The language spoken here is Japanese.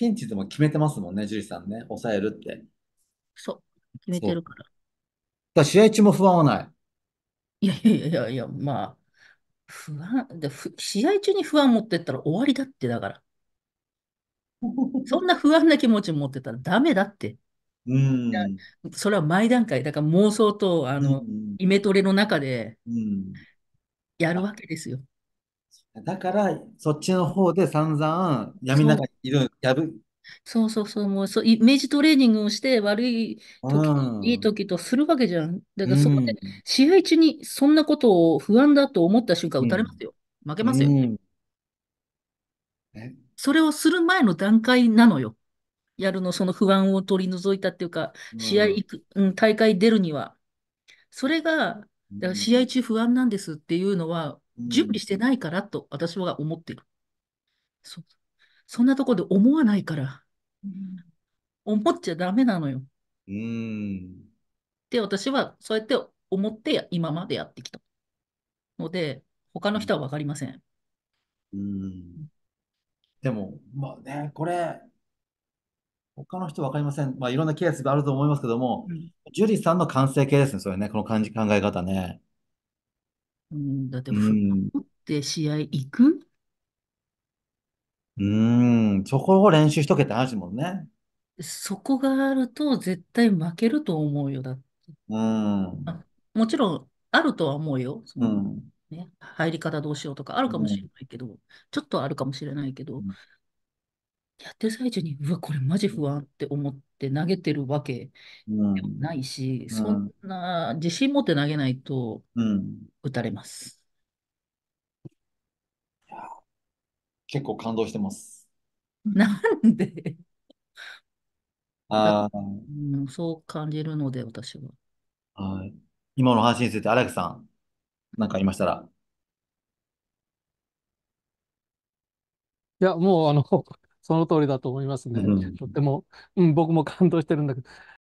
ピンチも決めてますもんね、樹里さんね。抑えるって。そう、決めてるから。だ試合中も不安はない。いやいやいやいや、まあ、不安で試合中に不安持ってったら終わりだって、だから。そんな不安な気持ち持ってたらダメだって。うん、それは毎段階、だから妄想とあの、うん、イメトレの中でやるわけですよ。だから、そっちの方で散々闇の中にいる、やぶ、そうそうそう、もうそう、イメージトレーニングをして悪い時と、いい時とするわけじゃん。だからそこで、試合中にそんなことを不安だと思った瞬間、打たれますよ。負けますよ。うんえそれをする前の段階なのよ。やるの、その不安を取り除いたっていうか、試合行く、うん、大会出るには。それが、だから試合中不安なんですっていうのは、準備してないからと私は思ってる。そそんなとこで思わないから、思っちゃダメなのよ。うん。で、私はそうやって思って今までやってきた。ので、他の人は分かりません。うん。でも、まあね、これ、他の人分かりません。まあ、いろんなケースがあると思いますけども、うん、ジュリーさんの完成形ですね、それね、この感じ考え方ね。うん、だって、うふん。持って試合行くうーん。そこを練習しとけって話もんね。そこがあると絶対負けると思うよ。だって。うん。あ、もちろん、あるとは思うよ。そうの、ん。ね、入り方どうしようとかあるかもしれないけど、ちょっとあるかもしれないけど、やってる最中に、うわ、これマジ不安って思って投げてるわけないし、うんそんな自信持って投げないとうん打たれます。結構感動してます。なんで、ああ、うん、そう感じるので、私は。はい今の話について、荒木さん、何かありましたら。いや、もうあの、その通りだと思いますね。うん、とても、うん、僕も感動してるんだけど、